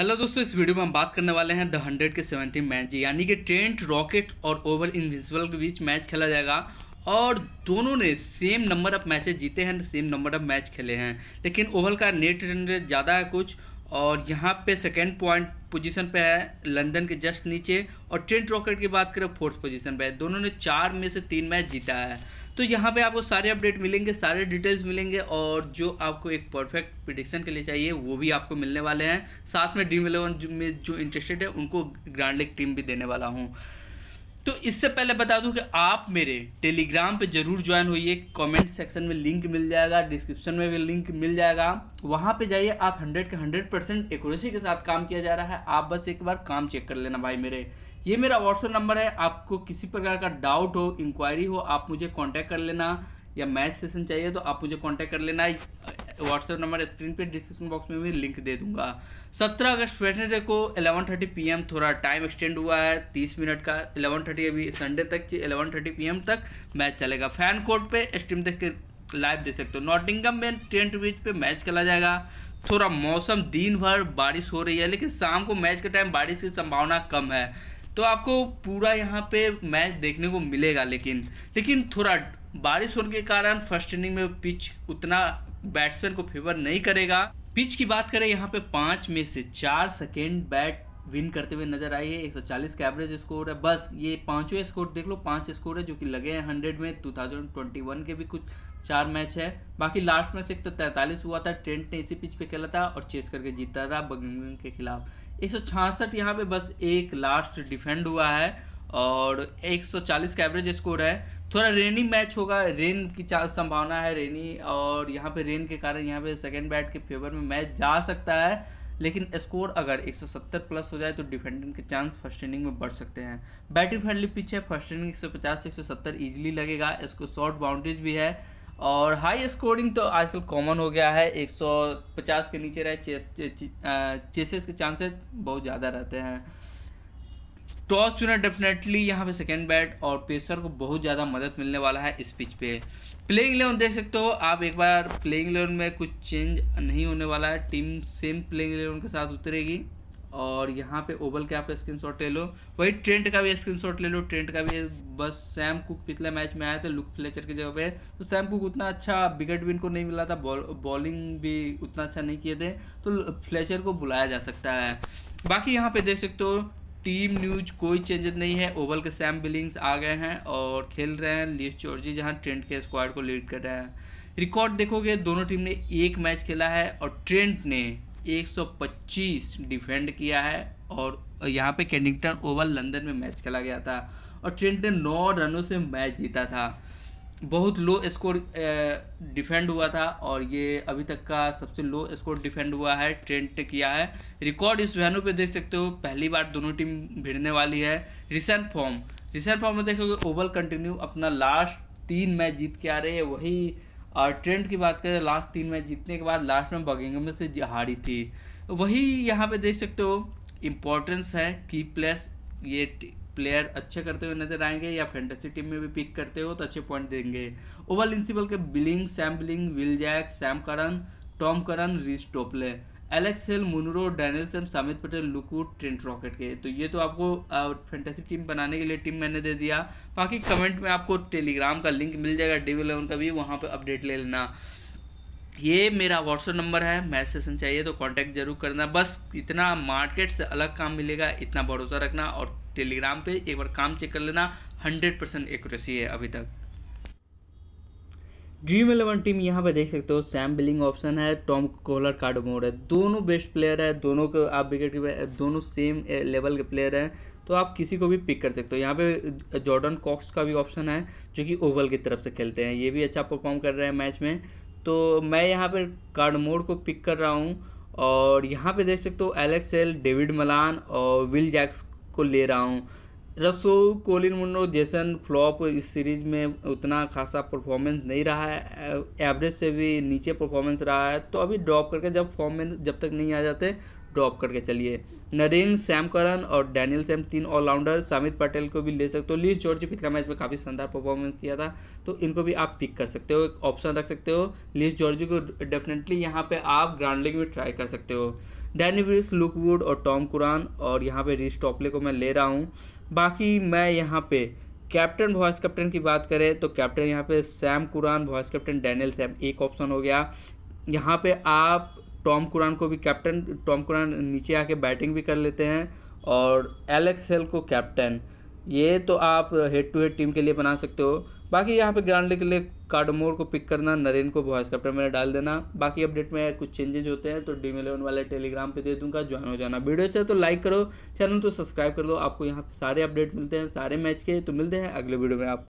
hello दोस्तों इस video में हम बात करने वाले हैं द हंड्रेड के सेवेंटी मैच यानी कि ट्रेंट रॉकेट और ओवल इनविजिबल के बीच मैच खेला जाएगा और दोनों ने सेम नंबर ऑफ मैचेस जीते हैं सेम नंबर ऑफ मैच खेले हैं लेकिन ओवल का नेट रन रेट ज़्यादा है कुछ और यहाँ पे सेकेंड पॉइंट पोजीशन पे है लंदन के जस्ट नीचे और ट्रेंट रॉकेट की बात करें फोर्थ पोजीशन पे है दोनों ने चार में से तीन मैच जीता है तो यहाँ पे आपको सारे अपडेट मिलेंगे सारे डिटेल्स मिलेंगे और जो आपको एक परफेक्ट प्रिडिक्शन के लिए चाहिए वो भी आपको मिलने वाले हैं साथ में ड्रीम इलेवन में जो इंटरेस्टेड है उनको ग्रांड लेग टीम भी देने वाला हूँ तो इससे पहले बता दूं कि आप मेरे टेलीग्राम पे ज़रूर ज्वाइन होइए कमेंट सेक्शन में लिंक मिल जाएगा डिस्क्रिप्शन में भी लिंक मिल जाएगा वहाँ पे जाइए आप 100 के 100 परसेंट एक्यूरेसी के साथ काम किया जा रहा है आप बस एक बार काम चेक कर लेना भाई मेरे ये मेरा व्हाट्सएप नंबर है आपको किसी प्रकार का डाउट हो इंक्वायरी हो आप मुझे कॉन्टैक्ट कर लेना या मैथ सेशन चाहिए तो आप मुझे कॉन्टैक्ट कर लेना व्हाट्सएप नंबर स्क्रीन पे डिस्क्रिप्शन बॉक्स में भी लिंक दे दूंगा सत्रह अगस्त वेटनडे को 11:30 थर्टी पी एम थोड़ा टाइम एक्सटेंड हुआ है तीस मिनट का 11:30 थर्टी अभी संडे तक 11:30 थर्टी पी एम तक मैच चलेगा फैन कोर्ट पे स्ट्रीम देख के लाइव देख सकते हो नॉटिंगम में टेंट बीच पे मैच खेला जाएगा थोड़ा मौसम दिन भर बारिश हो रही है लेकिन शाम को मैच के टाइम बारिश की संभावना कम है तो आपको पूरा यहाँ पे मैच देखने को मिलेगा लेकिन लेकिन थोड़ा बारिश होने के कारण फर्स्ट इनिंग में पिच उतना बैट्समैन को फेवर नहीं करेगा पिच की बात करें यहाँ पे पांच में से चार सेकेंड बैट विन करते हुए नजर आई है 140 का एवरेज स्कोर है बस ये पांचों स्कोर देख लो पांच स्कोर है जो कि लगे हैं 100 में 2021 के भी कुछ चार मैच है बाकी लास्ट मैच एक तो तैंतालीस हुआ था ट्रेंट ने इसी पिच पे खेला था और चेस करके जीता था बगिंग के खिलाफ एक सौ यहाँ पे बस एक लास्ट डिफेंड हुआ है और 140 का एवरेज स्कोर है थोड़ा रेनी मैच होगा रेन की संभावना है रेनी और यहाँ पे रेन के कारण यहाँ पे सेकेंड बैट के फेवर में मैच जा सकता है लेकिन स्कोर अगर 170 प्लस हो जाए तो डिफेंडेंट के चांस फर्स्ट इनिंग में बढ़ सकते हैं बैटिंग फ्रेंडली पिच है फर्स्ट इनिंग 150 से 170 इजीली लगेगा इसको शॉर्ट बाउंड्रीज भी है और हाई स्कोरिंग तो आजकल कॉमन हो गया है 150 के नीचे रहे चेस, चेसेस के चांसेस बहुत ज़्यादा रहते हैं टॉस स्पिनर डेफिनेटली यहाँ पे सेकेंड बैट और पेसर को बहुत ज़्यादा मदद मिलने वाला है इस पिच पे प्लेइंग इलेवन देख सकते हो आप एक बार प्लेइंग इलेवन में कुछ चेंज नहीं होने वाला है टीम सेम प्लेइंग इलेवन के साथ उतरेगी और यहाँ पे ओवल के आप स्क्रीन शॉट ले लो वही ट्रेंट का भी स्क्रीन शॉट ले लो ट्रेंट का भी बस सैम कुक पिछले मैच में आया था लुक फ्लेचर की जगह पे तो सैम कुक उतना अच्छा विकेट भी इनको नहीं मिला था बॉल बॉलिंग भी उतना अच्छा नहीं किए थे तो फ्लेचर को बुलाया जा सकता है बाकी यहाँ पे देख सकते हो टीम न्यूज कोई चेंज नहीं है ओवल के सैम बिलिंग्स आ गए हैं और खेल रहे हैं लिस्ट चोर्जी जहां ट्रेंट के स्क्वाड को लीड कर रहे हैं रिकॉर्ड देखोगे दोनों टीम ने एक मैच खेला है और ट्रेंट ने 125 डिफेंड किया है और यहाँ पे कैनिंगटन ओवल लंदन में मैच खेला गया था और ट्रेंट ने नौ रनों से मैच जीता था बहुत लो स्कोर डिफेंड हुआ था और ये अभी तक का सबसे लो स्कोर डिफेंड हुआ है ट्रेंट ने किया है रिकॉर्ड इस वैनू पे देख सकते हो पहली बार दोनों टीम भिड़ने वाली है रिसेंट फॉर्म रिसेंट फॉर्म में देखोगे ओवल कंटिन्यू अपना लास्ट तीन मैच जीत के आ रही है वही और ट्रेंड की बात करें लास्ट तीन मैच जीतने के बाद लास्ट में में से हारी थी वही यहाँ पर देख सकते हो इम्पोर्टेंस है की प्लेस ये प्लेयर अच्छे करते हुए नजर आएंगे या फैंटेसी टीम में भी पिक करते हो तो अच्छे पॉइंट देंगे ओवल इंसिपल के Billing Sam Billing Will Jack Sam Curran Tom Curran Reece Topley Alex Hale Munro Daniel Sam Samit Patel लुकू ट्रेंट रॉकेट के तो ये तो आपको फैंटेसी टीम बनाने के लिए टीम मैंने दे दिया बाकी कमेंट में आपको टेलीग्राम का लिंक मिल जाएगा डी का भी वहाँ पर अपडेट ले लेना ये मेरा व्हाट्सअप नंबर है मैसेज चाहिए तो कांटेक्ट जरूर करना बस इतना मार्केट से अलग काम मिलेगा इतना भरोसा रखना और टेलीग्राम पे एक बार काम चेक कर लेना हंड्रेड परसेंट एक्यूरेसी है अभी तक ड्रीम इलेवन टीम यहाँ पे देख सकते हो सैम बिलिंग ऑप्शन है टॉम कोहलर मोड है दोनों बेस्ट प्लेयर है दोनों के आप विकेट के दोनों सेम लेवल के प्लेयर हैं तो आप किसी को भी पिक कर सकते हो यहाँ पे जॉर्डन कॉक्स का भी ऑप्शन है जो कि ओवल की तरफ से खेलते हैं ये भी अच्छा परफॉर्म कर रहे हैं मैच में तो मैं यहाँ पर कार्ड मोड को पिक कर रहा हूँ और यहाँ पे देख सकते हो एलेक्सेल डेविड मलान और विल जैक्स को ले रहा हूँ Rossouw Colin Munro Jason flop इस सीरीज़ में उतना खासा परफॉर्मेंस नहीं रहा है एवरेज से भी नीचे परफॉर्मेंस रहा है तो अभी ड्रॉप करके जब फॉर्म में जब तक नहीं आ जाते ड्रॉप करके चलिए नरेन सैम करन और डैनियल सैम तीन ऑलराउंडर सामित पटेल को भी ले सकते हो लीज जॉर्ज पिछला मैच में काफ़ी शानदार परफॉर्मेंस किया था तो इनको भी आप पिक कर सकते हो एक ऑप्शन रख सकते हो लीज जॉर्ज को डेफिनेटली यहाँ पे आप ग्राउंड लीग में ट्राई कर सकते हो डैनी ब्रिस लुकवुड और टॉम कुरान और यहाँ पे रिस टॉपले को मैं ले रहा हूँ बाकी मैं यहाँ पे कैप्टन वॉइस कैप्टन की बात करें तो कैप्टन यहाँ पे Sam Curran voice captain Daniel Sam एक ऑप्शन हो गया यहाँ पे आप टॉम कुरान को भी कैप्टन टॉम कुरान नीचे आके बैटिंग भी कर लेते हैं और एलेक्स हेल को कैप्टन ये तो आप हेड टू हेड टीम के लिए बना सकते हो बाकी यहाँ पे ग्रांड के लिए कार्डमोर को पिक करना नरेन को वॉइस कैप्टन में डाल देना बाकी अपडेट में कुछ चेंजेज़ होते हैं तो डी इलेवन वाले टेलीग्राम पे दे दूंगा ज्वाइन हो जाना वीडियो अच्छा तो लाइक करो चैनल तो सब्सक्राइब कर दो आपको यहाँ पे सारे अपडेट मिलते हैं सारे मैच के तो मिलते हैं अगले वीडियो में आप